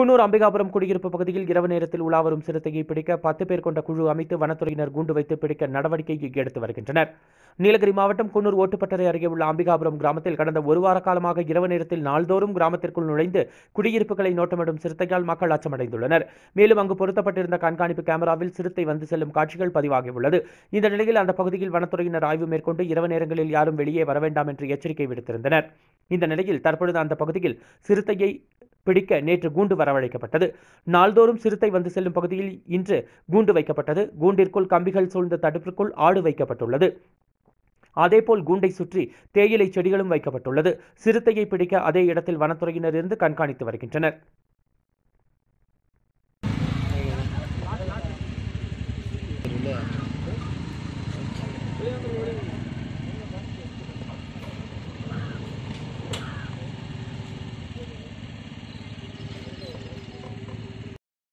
குன்னூர் அம்பிகாபுரம் குடியிருப்பு பகுதியில் இரவு நேரத்தில் உலாவரும் சிறுத்தையை பிடிக்க பத்து பேர் கொண்ட குழு அமைத்து வனத்துறையினர் குண்டு வைத்து பிடிக்க நடவடிக்கை எடுத்து வருகின்றனர் நீலகிரி மாவட்டம் குன்னூர் ஓட்டுப்பட்டறை அருகே உள்ள அம்பிகாபுரம் கிராமத்தில் கடந்த ஒரு வார காலமாக இரவு நேரத்தில் நாள்தோறும் கிராமத்திற்குள் நுழைந்து குடியிருப்புகளை நோட்டமிடும் சிறுத்தையால் மக்கள் அச்சமடைந்துள்ளனர் மேலும் அங்கு பொருத்தப்பட்டிருந்த கண்காணிப்பு கேமராவில் சிறுத்தை வந்து செல்லும் காட்சிகள் பதிவாகியுள்ளது இந்த நிலையில் அந்த பகுதியில் வனத்துறையினர் ஆய்வு மேற்கொண்டு இரவு நேரங்களில் யாரும் வெளியே வர வேண்டாம் என்று எச்சரிக்கை விடுத்திருந்தனர் இந்த நிலையில் தற்பொழுது அந்த பகுதியில் சிறுத்தையை பிடிக்க நேற்று கூண்டு வரவழைக்கப்பட்டது நாள்தோறும் சிறுத்தை வந்து செல்லும் பகுதியில் இன்று கூண்டு வைக்கப்பட்டது கூண்டிற்குள் கம்பிகள் சூழ்ந்த தடுப்பிற்குள் ஆடு வைக்கப்பட்டுள்ளது அதேபோல் கூண்டை சுற்றி தேயிலை செடிகளும் வைக்கப்பட்டுள்ளது சிறுத்தையை பிடிக்க அதே இடத்தில் வனத்துறையினர் இருந்து கண்காணித்து வருகின்றனர் Yeah.